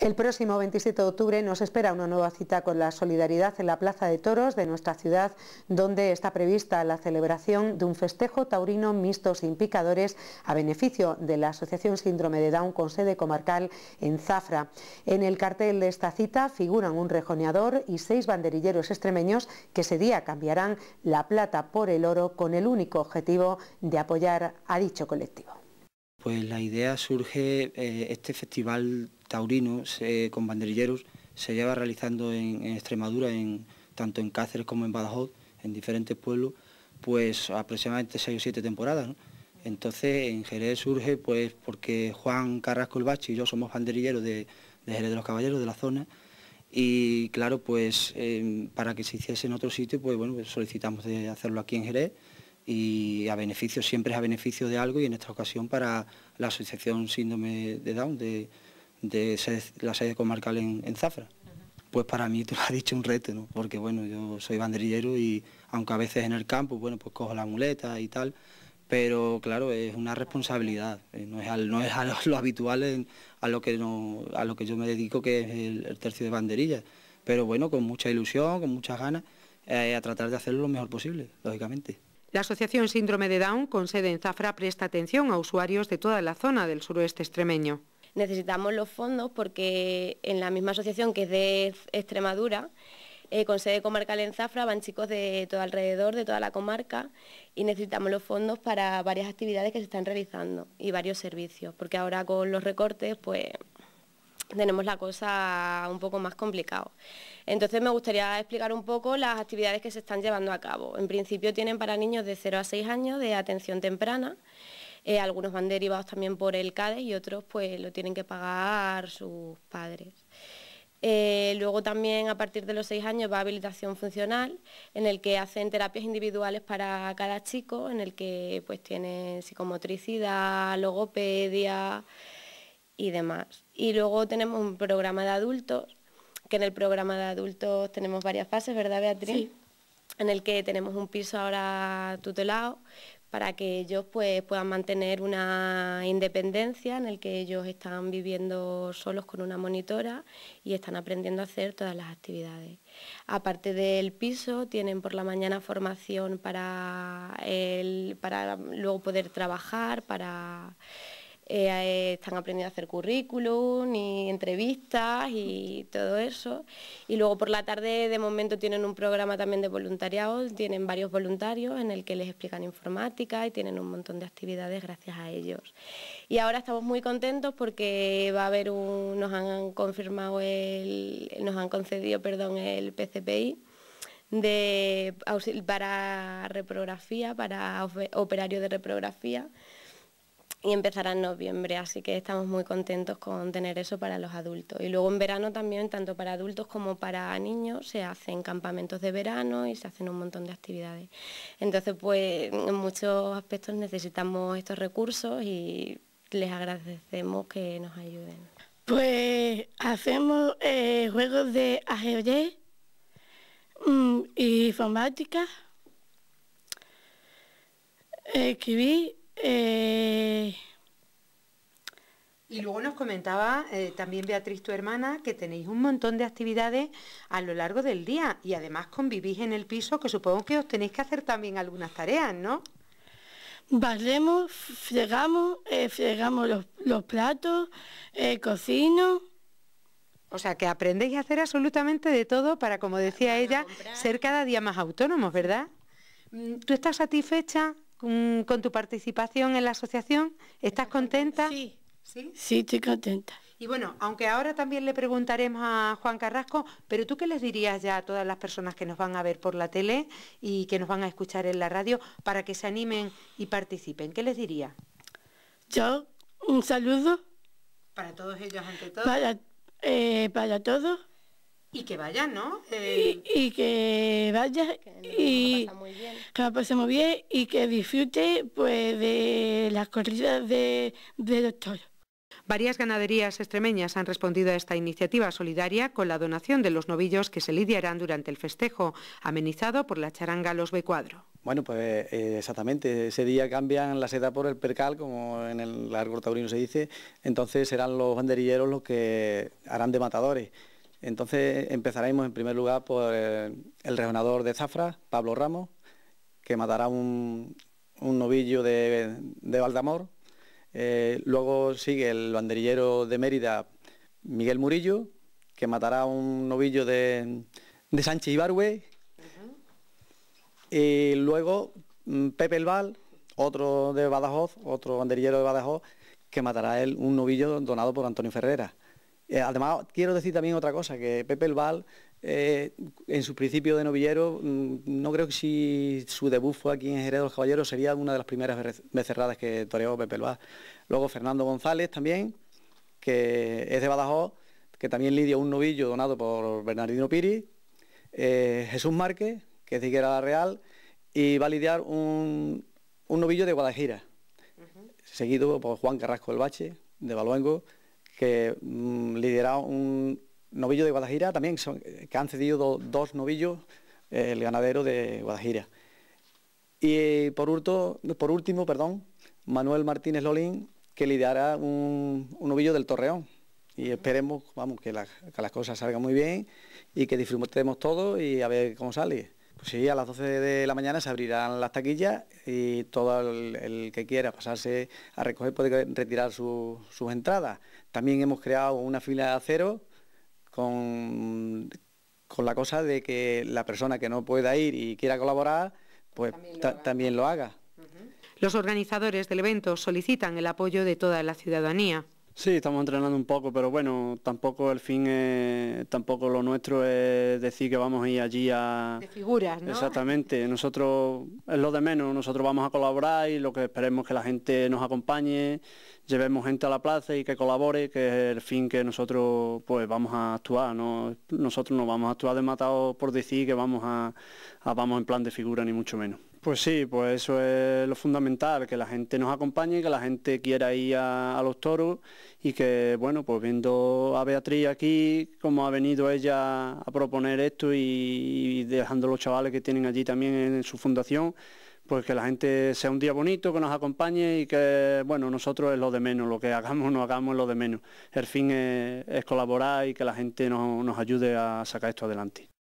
El próximo 27 de octubre nos espera una nueva cita con la solidaridad en la Plaza de Toros de nuestra ciudad, donde está prevista la celebración de un festejo taurino mixto sin picadores a beneficio de la Asociación Síndrome de Down con sede comarcal en Zafra. En el cartel de esta cita figuran un rejoneador y seis banderilleros extremeños que ese día cambiarán la plata por el oro con el único objetivo de apoyar a dicho colectivo. Pues la idea surge, eh, este festival taurinos, eh, con banderilleros, se lleva realizando en, Extremadura, en, tanto en Cáceres como en Badajoz, en diferentes pueblos, pues aproximadamente seis o siete temporadas. Entonces en Jerez surge pues porque Juan Carrasco el Bachi y yo somos banderilleros de, Jerez de los Caballeros, de la zona, y claro, pues em, para que se hiciese en otro sitio, pues bueno, pues, solicitamos hacerlo aquí en Jerez y a beneficio, siempre es a beneficio de algo y en esta ocasión para la Asociación Síndrome de Down de, de la sede comarcal en, Zafra. Pues para mí, tú lo has dicho, un reto, ¿no? porque bueno, yo soy banderillero y aunque a veces en el campo, bueno, pues cojo la muleta y tal, pero claro, es una responsabilidad, eh, no es, no es a lo, habitual a, lo que a lo que yo me dedico, que es el, tercio de banderilla. pero bueno, con mucha ilusión, con muchas ganas, eh, a tratar de hacerlo lo mejor posible, lógicamente. La Asociación Síndrome de Down, con sede en Zafra, presta atención a usuarios de toda la zona del suroeste extremeño necesitamos los fondos porque en la misma asociación que es de Extremadura, eh, con sede comarcal en Zafra, van chicos de todo alrededor, de toda la comarca, y necesitamos los fondos para varias actividades que se están realizando y varios servicios, porque ahora con los recortes, pues tenemos la cosa un poco más complicado. Entonces me gustaría explicar un poco las actividades que se están llevando a cabo. En principio tienen para niños de 0 a 6 años de atención temprana, eh, algunos van derivados también por el CADES y otros pues lo tienen que pagar sus padres. Eh, luego también a partir de los seis años va habilitación funcional, en el que hacen terapias individuales para cada chico, en el que pues tienen psicomotricidad, logopedia y demás. Y luego tenemos un programa de adultos, que en el programa de adultos tenemos varias fases, ¿verdad Beatriz? Sí. En el que tenemos un piso ahora tutelado, para que ellos pues, puedan mantener una independencia en el que ellos están viviendo solos con una monitora y están aprendiendo a hacer todas las actividades. Aparte del piso, tienen por la mañana formación para, para luego poder trabajar, para eh, eh, están aprendiendo a hacer currículum y entrevistas y todo eso. Y luego por la tarde de momento tienen un programa también de voluntariado, tienen varios voluntarios en el que les explican informática y tienen un montón de actividades gracias a ellos. Y ahora estamos muy contentos porque va a haber un, nos han confirmado el, nos han concedido perdón, el PCPI de, para reprografía, para operario de reprografía y empezará en noviembre, así que estamos muy contentos con tener eso para los adultos. Y luego en verano también, tanto para adultos como para niños, se hacen campamentos de verano y se hacen un montón de actividades. Entonces, pues en muchos aspectos necesitamos estos recursos y les agradecemos que nos ayuden. Pues hacemos eh, juegos de ajedrez mm, y informática, escribir eh, y luego nos comentaba eh, también Beatriz, tu hermana, que tenéis un montón de actividades a lo largo del día y además convivís en el piso, que supongo que os tenéis que hacer también algunas tareas, ¿no? Barremos, fregamos, eh, fregamos los, platos, eh, cocino. O sea, que aprendéis a hacer absolutamente de todo para, como decía ella, ser cada día más autónomos, ¿verdad? Mm, ¿Tú estás satisfecha con, tu participación en la asociación. ¿Estás contenta? Sí, sí. Sí, estoy contenta. Y bueno, aunque ahora también le preguntaremos a Juan Carrasco, pero tú qué les dirías ya a todas las personas que nos van a ver por la tele y que nos van a escuchar en la radio para que se animen y participen, ¿qué les dirías? Yo, un saludo. Para todos ellos, ante todo. Para, eh, para todos. Y que vaya, ¿no? Y, que vaya que y que la pasemos bien y que disfrute pues de las corridas de, de los Varias ganaderías extremeñas han respondido a esta iniciativa solidaria con la donación de los novillos que se lidiarán durante el festejo, amenizado por la charanga Los Becuadro. Bueno, pues eh, exactamente, ese día cambian la seda por el percal, como en el largo taurino se dice, entonces serán los banderilleros los que harán de matadores entonces empezaremos en primer lugar por eh, el, de Zafra, Pablo Ramos, que matará un, novillo de, Valdamor. Eh, luego sigue el banderillero de Mérida, Miguel Murillo, que matará un novillo de, Sánchez Ibarwe. Y luego mm, Pepe El Val, otro de Badajoz, otro banderillero de Badajoz, que matará él un novillo donado por Antonio Ferrera. Eh, además, quiero decir también otra cosa, que Pepe el Val, eh, en su principio de novillero, mm, no creo que si su debut fue aquí en Jerez los Caballeros, sería una de las primeras becerradas que toreó Pepe el Val. Luego Fernando González también, que es de Badajoz, que también lidia un novillo donado por Bernardino Piri, eh, Jesús Márquez, que es de Higuera la Real, y va a lidiar un, novillo de Guadajira, seguido por Juan Carrasco el Bache, de Baluengo, que mm, lidera un novillo de Guadajira, también que han cedido dos novillos eh, el ganadero de Guadajira. Y por, por último, perdón, Manuel Martínez Lolín, que liderará un, novillo del Torreón. Y esperemos vamos, que, que las cosas salgan muy bien y que disfrutemos todos y a ver cómo sale. Pues sí, a las 12 de la mañana se abrirán las taquillas y todo el, que quiera pasarse a recoger puede retirar sus entradas. También hemos creado una fila de acero con, la cosa de que la persona que no pueda ir y quiera colaborar, pues también lo haga. Los organizadores del evento solicitan el apoyo de toda la ciudadanía. Sí, estamos entrenando un poco, pero bueno, tampoco el fin, es, tampoco lo nuestro es decir que vamos a ir allí a... De figuras, ¿no? Exactamente, nosotros es lo de menos, nosotros vamos a colaborar y lo que esperemos es que la gente nos acompañe, llevemos gente a la plaza y que colabore, que es el fin que nosotros pues vamos a actuar, ¿no? nosotros no vamos a actuar de matado por decir que vamos a vamos en plan de figura ni mucho menos. Pues sí, pues eso es lo fundamental, que la gente nos acompañe, que la gente quiera ir a, los toros y que, bueno, pues viendo a Beatriz aquí, como ha venido ella a proponer esto y, dejando los chavales que tienen allí también en, su fundación, pues que la gente sea un día bonito, que nos acompañe y que, bueno, nosotros es lo de menos, lo que hagamos no hagamos es lo de menos. El fin es, colaborar y que la gente nos ayude a sacar esto adelante.